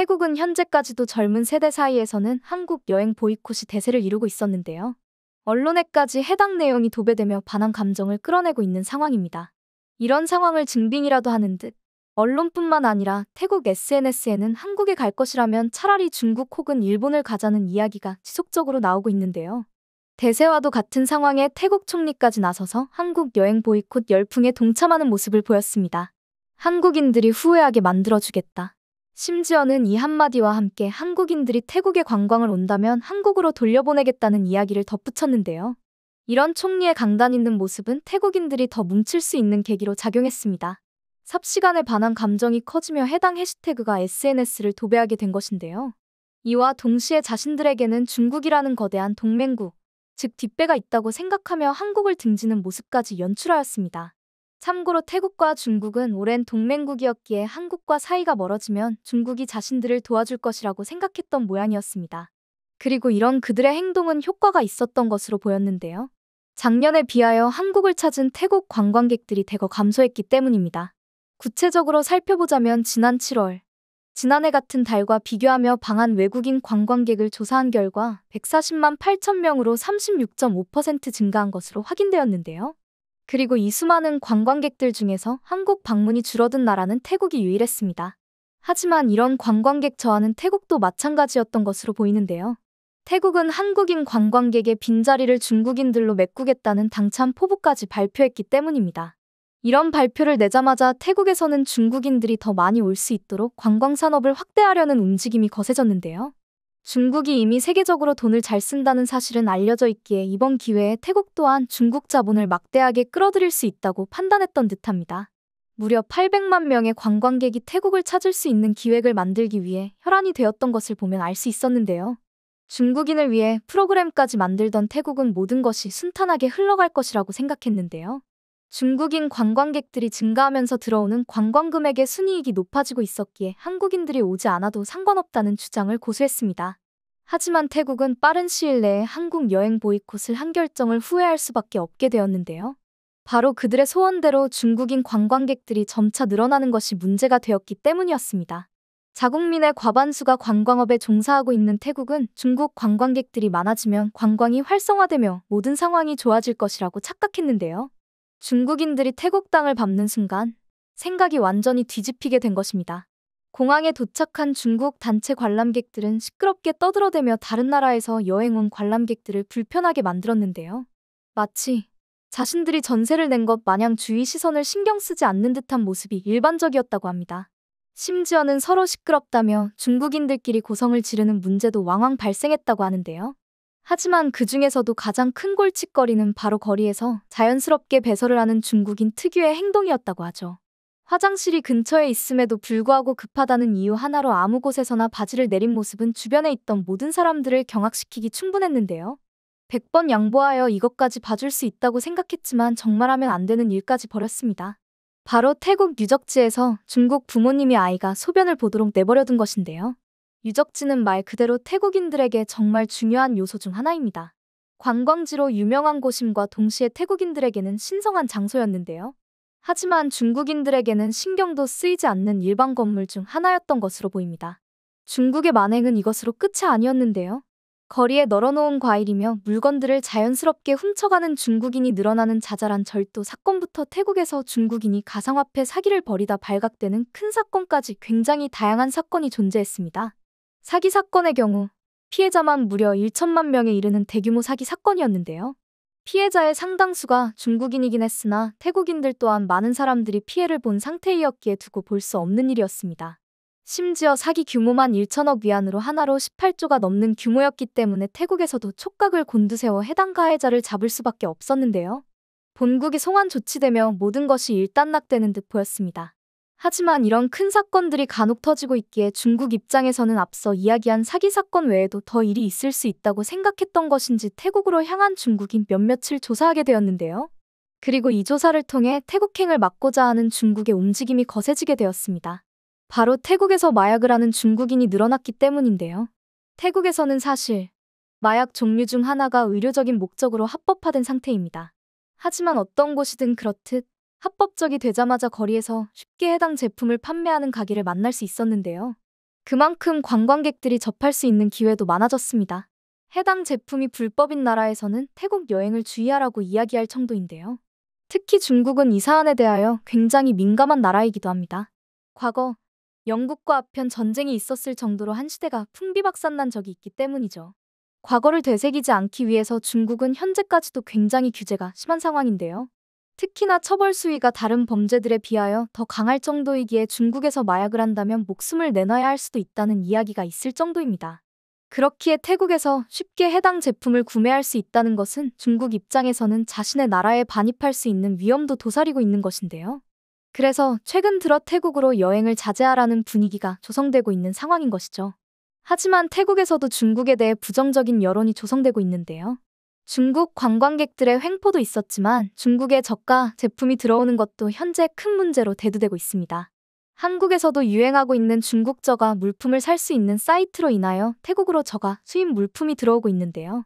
태국은 현재까지도 젊은 세대 사이에서는 한국 여행 보이콧이 대세를 이루고 있었는데요. 언론에까지 해당 내용이 도배되며 반한 감정을 끌어내고 있는 상황입니다. 이런 상황을 증빙이라도 하는 듯 언론뿐만 아니라 태국 SNS에는 한국에 갈 것이라면 차라리 중국 혹은 일본을 가자는 이야기가 지속적으로 나오고 있는데요. 대세와도 같은 상황에 태국 총리까지 나서서 한국 여행 보이콧 열풍에 동참하는 모습을 보였습니다. 한국인들이 후회하게 만들어주겠다. 심지어는 이 한마디와 함께 한국인들이 태국에 관광을 온다면 한국으로 돌려보내겠다는 이야기를 덧붙였는데요. 이런 총리의 강단 있는 모습은 태국인들이 더 뭉칠 수 있는 계기로 작용했습니다. 삽시간에 반한 감정이 커지며 해당 해시태그가 SNS를 도배하게 된 것인데요. 이와 동시에 자신들에게는 중국이라는 거대한 동맹국, 즉 뒷배가 있다고 생각하며 한국을 등지는 모습까지 연출하였습니다. 참고로 태국과 중국은 오랜 동맹국이었기에 한국과 사이가 멀어지면 중국이 자신들을 도와줄 것이라고 생각했던 모양이었습니다. 그리고 이런 그들의 행동은 효과가 있었던 것으로 보였는데요. 작년에 비하여 한국을 찾은 태국 관광객들이 대거 감소했기 때문입니다. 구체적으로 살펴보자면 지난 7월, 지난해 같은 달과 비교하며 방한 외국인 관광객을 조사한 결과 140만 8천 명으로 36.5% 증가한 것으로 확인되었는데요. 그리고 이 수많은 관광객들 중에서 한국 방문이 줄어든 나라는 태국이 유일했습니다. 하지만 이런 관광객 저하는 태국도 마찬가지였던 것으로 보이는데요. 태국은 한국인 관광객의 빈자리를 중국인들로 메꾸겠다는 당찬 포부까지 발표했기 때문입니다. 이런 발표를 내자마자 태국에서는 중국인들이 더 많이 올 수 있도록 관광산업을 확대하려는 움직임이 거세졌는데요. 중국이 이미 세계적으로 돈을 잘 쓴다는 사실은 알려져 있기에 이번 기회에 태국 또한 중국 자본을 막대하게 끌어들일 수 있다고 판단했던 듯합니다. 무려 800만 명의 관광객이 태국을 찾을 수 있는 기획을 만들기 위해 혈안이 되었던 것을 보면 알 수 있었는데요. 중국인을 위해 프로그램까지 만들던 태국은 모든 것이 순탄하게 흘러갈 것이라고 생각했는데요. 중국인 관광객들이 증가하면서 들어오는 관광금액의 순이익이 높아지고 있었기에 한국인들이 오지 않아도 상관없다는 주장을 고수했습니다. 하지만 태국은 빠른 시일 내에 한국 여행 보이콧을 한 결정을 후회할 수밖에 없게 되었는데요. 바로 그들의 소원대로 중국인 관광객들이 점차 늘어나는 것이 문제가 되었기 때문이었습니다. 자국민의 과반수가 관광업에 종사하고 있는 태국은 중국 관광객들이 많아지면 관광이 활성화되며 모든 상황이 좋아질 것이라고 착각했는데요. 중국인들이 태국 땅을 밟는 순간 생각이 완전히 뒤집히게 된 것입니다. 공항에 도착한 중국 단체 관람객들은 시끄럽게 떠들어대며 다른 나라에서 여행 온 관람객들을 불편하게 만들었는데요. 마치 자신들이 전세를 낸 것 마냥 주위 시선을 신경 쓰지 않는 듯한 모습이 일반적이었다고 합니다. 심지어는 서로 시끄럽다며 중국인들끼리 고성을 지르는 문제도 왕왕 발생했다고 하는데요. 하지만 그 중에서도 가장 큰 골칫거리는 바로 거리에서 자연스럽게 배설을 하는 중국인 특유의 행동이었다고 하죠. 화장실이 근처에 있음에도 불구하고 급하다는 이유 하나로 아무 곳에서나 바지를 내린 모습은 주변에 있던 모든 사람들을 경악시키기 충분했는데요. 100번 양보하여 이것까지 봐줄 수 있다고 생각했지만 정말 하면 안 되는 일까지 벌였습니다. 바로 태국 유적지에서 중국 부모님이 아이가 소변을 보도록 내버려둔 것인데요. 유적지는 말 그대로 태국인들에게 정말 중요한 요소 중 하나입니다. 관광지로 유명한 곳임과 동시에 태국인들에게는 신성한 장소였는데요. 하지만 중국인들에게는 신경도 쓰이지 않는 일반 건물 중 하나였던 것으로 보입니다. 중국의 만행은 이것으로 끝이 아니었는데요. 거리에 널어놓은 과일이며 물건들을 자연스럽게 훔쳐가는 중국인이 늘어나는 자잘한 절도 사건부터 태국에서 중국인이 가상화폐 사기를 벌이다 발각되는 큰 사건까지 굉장히 다양한 사건이 존재했습니다. 사기 사건의 경우 피해자만 무려 1천만 명에 이르는 대규모 사기 사건이었는데요. 피해자의 상당수가 중국인이긴 했으나 태국인들 또한 많은 사람들이 피해를 본 상태이었기에 두고 볼 수 없는 일이었습니다. 심지어 사기 규모만 1천억 위안으로 하나로 18조가 넘는 규모였기 때문에 태국에서도 촉각을 곤두세워 해당 가해자를 잡을 수밖에 없었는데요. 본국이 송환 조치되며 모든 것이 일단락되는 듯 보였습니다. 하지만 이런 큰 사건들이 간혹 터지고 있기에 중국 입장에서는 앞서 이야기한 사기 사건 외에도 더 일이 있을 수 있다고 생각했던 것인지 태국으로 향한 중국인 몇몇을 조사하게 되었는데요. 그리고 이 조사를 통해 태국행을 막고자 하는 중국의 움직임이 거세지게 되었습니다. 바로 태국에서 마약을 하는 중국인이 늘어났기 때문인데요. 태국에서는 사실 마약 종류 중 하나가 의료적인 목적으로 합법화된 상태입니다. 하지만 어떤 곳이든 그렇듯 합법적이 되자마자 거리에서 쉽게 해당 제품을 판매하는 가게를 만날 수 있었는데요. 그만큼 관광객들이 접할 수 있는 기회도 많아졌습니다. 해당 제품이 불법인 나라에서는 태국 여행을 주의하라고 이야기할 정도인데요. 특히 중국은 이 사안에 대하여 굉장히 민감한 나라이기도 합니다. 과거 영국과 아편 전쟁이 있었을 정도로 한 시대가 풍비박산난 적이 있기 때문이죠. 과거를 되새기지 않기 위해서 중국은 현재까지도 굉장히 규제가 심한 상황인데요. 특히나 처벌 수위가 다른 범죄들에 비하여 더 강할 정도이기에 중국에서 마약을 한다면 목숨을 내놔야 할 수도 있다는 이야기가 있을 정도입니다. 그렇기에 태국에서 쉽게 해당 제품을 구매할 수 있다는 것은 중국 입장에서는 자신의 나라에 반입할 수 있는 위험도 도사리고 있는 것인데요. 그래서 최근 들어 태국으로 여행을 자제하라는 분위기가 조성되고 있는 상황인 것이죠. 하지만 태국에서도 중국에 대해 부정적인 여론이 조성되고 있는데요. 중국 관광객들의 횡포도 있었지만 중국의 저가 제품이 들어오는 것도 현재 큰 문제로 대두되고 있습니다. 한국에서도 유행하고 있는 중국 저가 물품을 살 수 있는 사이트로 인하여 태국으로 저가 수입 물품이 들어오고 있는데요.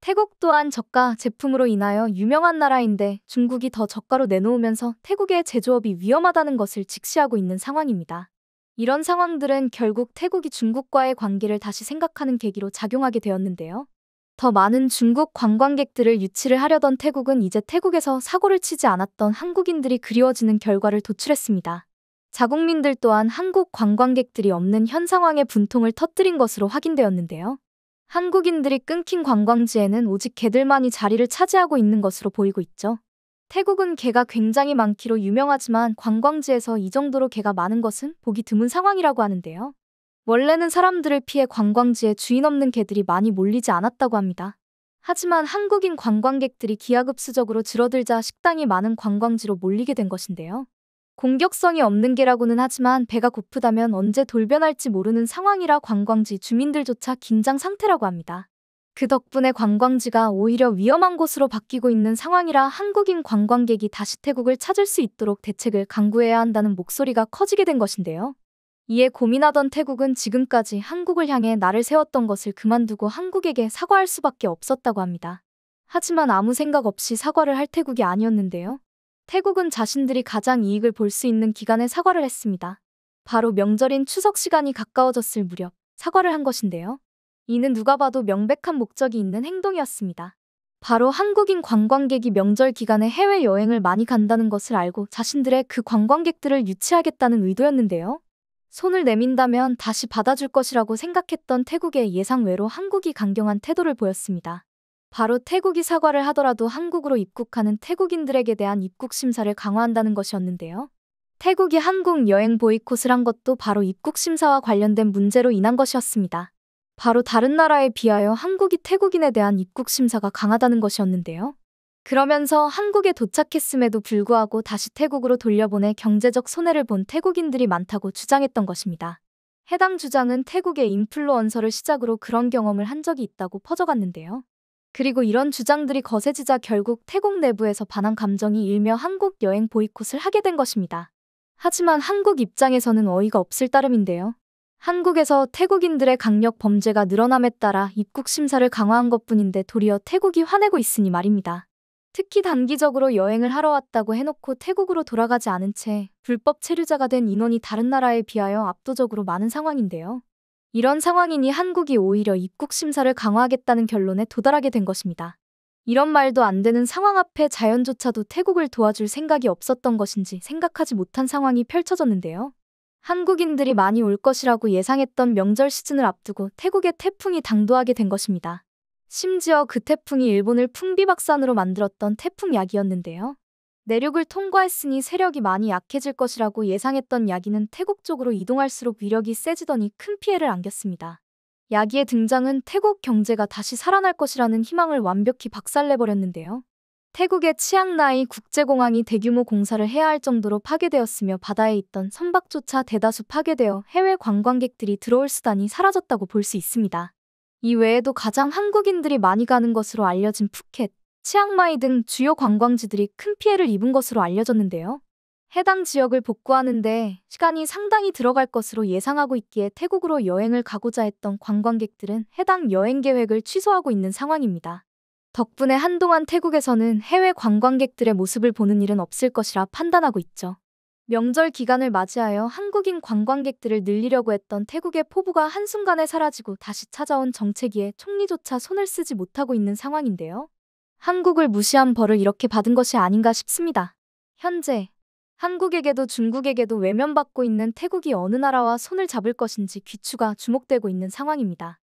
태국 또한 저가 제품으로 인하여 유명한 나라인데 중국이 더 저가로 내놓으면서 태국의 제조업이 위험하다는 것을 직시하고 있는 상황입니다. 이런 상황들은 결국 태국이 중국과의 관계를 다시 생각하는 계기로 작용하게 되었는데요. 더 많은 중국 관광객들을 유치를 하려던 태국은 이제 태국에서 사고를 치지 않았던 한국인들이 그리워지는 결과를 도출했습니다. 자국민들 또한 한국 관광객들이 없는 현 상황의 분통을 터뜨린 것으로 확인되었는데요. 한국인들이 끊긴 관광지에는 오직 개들만이 자리를 차지하고 있는 것으로 보이고 있죠. 태국은 개가 굉장히 많기로 유명하지만 관광지에서 이 정도로 개가 많은 것은 보기 드문 상황이라고 하는데요. 원래는 사람들을 피해 관광지에 주인 없는 개들이 많이 몰리지 않았다고 합니다. 하지만 한국인 관광객들이 기하급수적으로 줄어들자 식당이 많은 관광지로 몰리게 된 것인데요. 공격성이 없는 개라고는 하지만 배가 고프다면 언제 돌변할지 모르는 상황이라 관광지 주민들조차 긴장 상태라고 합니다. 그 덕분에 관광지가 오히려 위험한 곳으로 바뀌고 있는 상황이라 한국인 관광객이 다시 태국을 찾을 수 있도록 대책을 강구해야 한다는 목소리가 커지게 된 것인데요. 이에 고민하던 태국은 지금까지 한국을 향해 나를 세웠던 것을 그만두고 한국에게 사과할 수밖에 없었다고 합니다. 하지만 아무 생각 없이 사과를 할 태국이 아니었는데요. 태국은 자신들이 가장 이익을 볼 수 있는 기간에 사과를 했습니다. 바로 명절인 추석 시간이 가까워졌을 무렵 사과를 한 것인데요. 이는 누가 봐도 명백한 목적이 있는 행동이었습니다. 바로 한국인 관광객이 명절 기간에 해외여행을 많이 간다는 것을 알고 자신들의 그 관광객들을 유치하겠다는 의도였는데요. 손을 내민다면 다시 받아줄 것이라고 생각했던 태국의 예상외로 한국이 강경한 태도를 보였습니다. 바로 태국이 사과를 하더라도 한국으로 입국하는 태국인들에게 대한 입국 심사를 강화한다는 것이었는데요. 태국이 한국 여행 보이콧을 한 것도 바로 입국 심사와 관련된 문제로 인한 것이었습니다. 바로 다른 나라에 비하여 한국이 태국인에 대한 입국 심사가 강하다는 것이었는데요. 그러면서 한국에 도착했음에도 불구하고 다시 태국으로 돌려보내 경제적 손해를 본 태국인들이 많다고 주장했던 것입니다. 해당 주장은 태국의 인플루언서를 시작으로 그런 경험을 한 적이 있다고 퍼져갔는데요. 그리고 이런 주장들이 거세지자 결국 태국 내부에서 반한 감정이 일며 한국 여행 보이콧을 하게 된 것입니다. 하지만 한국 입장에서는 어이가 없을 따름인데요. 한국에서 태국인들의 강력 범죄가 늘어남에 따라 입국 심사를 강화한 것 뿐인데 도리어 태국이 화내고 있으니 말입니다. 특히 단기적으로 여행을 하러 왔다고 해놓고 태국으로 돌아가지 않은 채 불법 체류자가 된 인원이 다른 나라에 비하여 압도적으로 많은 상황인데요. 이런 상황이니 한국이 오히려 입국 심사를 강화하겠다는 결론에 도달하게 된 것입니다. 이런 말도 안 되는 상황 앞에 자연조차도 태국을 도와줄 생각이 없었던 것인지 생각하지 못한 상황이 펼쳐졌는데요. 한국인들이 많이 올 것이라고 예상했던 명절 시즌을 앞두고 태국의 태풍이 당도하게 된 것입니다. 심지어 그 태풍이 일본을 풍비박산으로 만들었던 태풍 약이었는데요 내륙을 통과했으니 세력이 많이 약해질 것이라고 예상했던 약이는 태국 쪽으로 이동할수록 위력이 세지더니 큰 피해를 안겼습니다. 야기의 등장은 태국 경제가 다시 살아날 것이라는 희망을 완벽히 박살내버렸는데요. 태국의 치앙라이 국제공항이 대규모 공사를 해야 할 정도로 파괴되었으며 바다에 있던 선박조차 대다수 파괴되어 해외 관광객들이 들어올 수단이 사라졌다고 볼 수 있습니다. 이 외에도 가장 한국인들이 많이 가는 것으로 알려진 푸켓, 치앙마이 등 주요 관광지들이 큰 피해를 입은 것으로 알려졌는데요. 해당 지역을 복구하는데 시간이 상당히 들어갈 것으로 예상하고 있기에 태국으로 여행을 가고자 했던 관광객들은 해당 여행 계획을 취소하고 있는 상황입니다. 덕분에 한동안 태국에서는 해외 관광객들의 모습을 보는 일은 없을 것이라 판단하고 있죠. 명절 기간을 맞이하여 한국인 관광객들을 늘리려고 했던 태국의 포부가 한순간에 사라지고 다시 찾아온 정책기에 총리조차 손을 쓰지 못하고 있는 상황인데요. 한국을 무시한 벌을 이렇게 받은 것이 아닌가 싶습니다. 현재 한국에게도 중국에게도 외면받고 있는 태국이 어느 나라와 손을 잡을 것인지 귀추가 주목되고 있는 상황입니다.